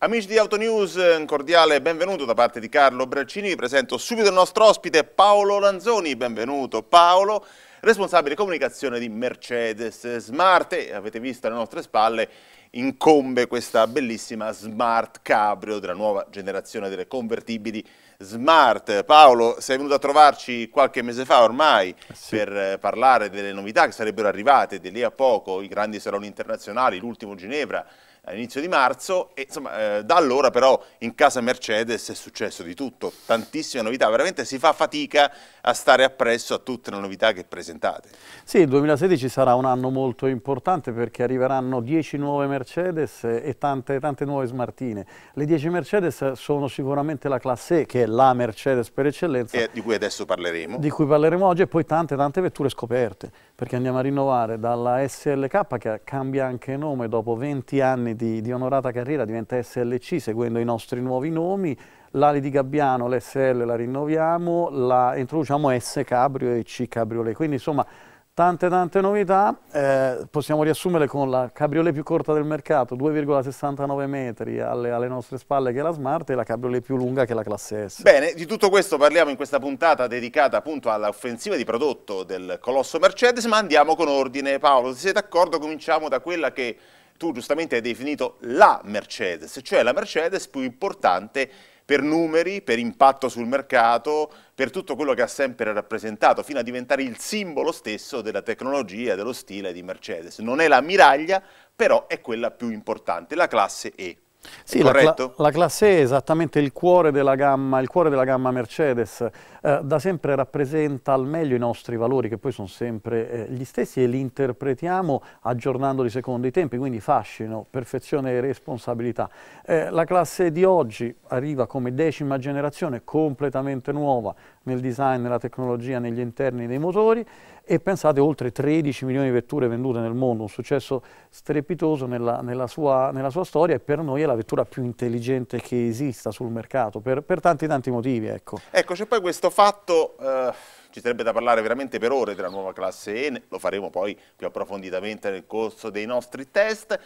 Amici di Autonews, un cordiale benvenuto da parte di Carlo Braccini. Vi presento subito il nostro ospite Paolo Lanzoni. Benvenuto Paolo, responsabile comunicazione di Mercedes Smart. E avete visto alle nostre spalle incombe questa bellissima Smart Cabrio della nuova generazione delle convertibili Smart. Paolo, sei venuto a trovarci qualche mese fa ormai eh sì. per parlare delle novità che sarebbero arrivate di lì a poco, i grandi saloni internazionali, l'ultimo Ginevra, all'inizio di marzo e insomma, eh, da allora però in casa Mercedes è successo di tutto, tantissime novità, veramente si fa fatica a stare appresso a tutte le novità che presentate. Sì, il 2016 sarà un anno molto importante perché arriveranno 10 nuove Mercedes e tante, tante nuove smartine. Le 10 Mercedes sono sicuramente la classe E, che è la Mercedes per eccellenza. E di cui adesso parleremo. Di cui parleremo oggi e poi tante, tante vetture scoperte perché andiamo a rinnovare dalla SLK che cambia anche nome dopo 20 anni di, di onorata carriera diventa SLC seguendo i nostri nuovi nomi, l'ali di Gabbiano, l'SL la rinnoviamo, la introduciamo S Cabrio e C Cabriolet, quindi insomma tante tante novità, eh, possiamo riassumere con la cabriolet più corta del mercato, 2,69 metri alle, alle, nostre spalle che è la Smart e la cabriolet più lunga che è la classe S. Bene, di tutto questo parliamo in questa puntata dedicata appunto all'offensiva di prodotto del colosso Mercedes, ma andiamo con ordine Paolo, se siete d'accordo cominciamo da quella che tu giustamente hai definito la Mercedes, cioè la Mercedes più importante per numeri, per impatto sul mercato, per tutto quello che ha sempre rappresentato, fino a diventare il simbolo stesso della tecnologia, dello stile di Mercedes. Non è la miraglia, però è quella più importante, la classe E. Sì, la, cla la, classe E è esattamente il cuore della gamma, cuore della gamma Mercedes, eh, da sempre rappresenta al meglio i nostri valori che poi sono sempre eh, gli stessi e li interpretiamo aggiornandoli secondo i tempi, quindi fascino, perfezione e responsabilità. Eh, la classe E di oggi arriva come decima generazione, completamente nuova, nel design, nella tecnologia, negli interni dei motori e pensate oltre 13 milioni di vetture vendute nel mondo, un successo strepitoso nella, nella, sua, nella sua, storia e per noi è la vettura più intelligente che esista sul mercato, per, per tanti tanti motivi. Ecco, ecco c'è poi questo fatto... Eh ci sarebbe da parlare veramente per ore della nuova classe E, lo faremo poi più approfonditamente nel corso dei nostri test.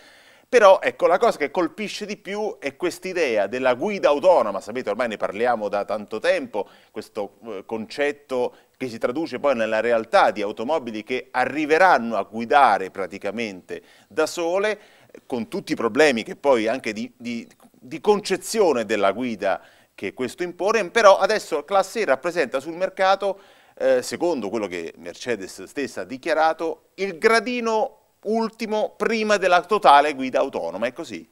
Però ecco, la cosa che colpisce di più è quest'idea della guida autonoma, sapete ormai ne parliamo da tanto tempo, questo eh, concetto che si traduce poi nella realtà di automobili che arriveranno a guidare praticamente da sole, con tutti i problemi che poi anche di, di, di concezione della guida che questo impone, però adesso Classe E rappresenta sul mercato, eh, secondo quello che Mercedes stessa ha dichiarato, il gradino ultimo prima della totale guida autonoma, è così?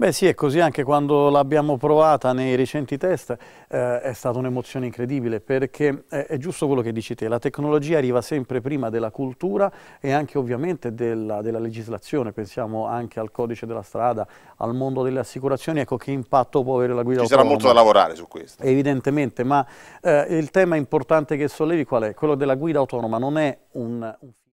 Beh sì, è così anche quando l'abbiamo provata nei recenti test, eh, è stata un'emozione incredibile perché eh, è giusto quello che dici te, la tecnologia arriva sempre prima della cultura e anche ovviamente della, della, legislazione, pensiamo anche al codice della strada, al mondo delle assicurazioni, ecco che impatto può avere la guida Ci autonoma. Ci sarà molto da lavorare su questo. Evidentemente, ma eh, il tema importante che sollevi qual è? Quello della guida autonoma non è un... un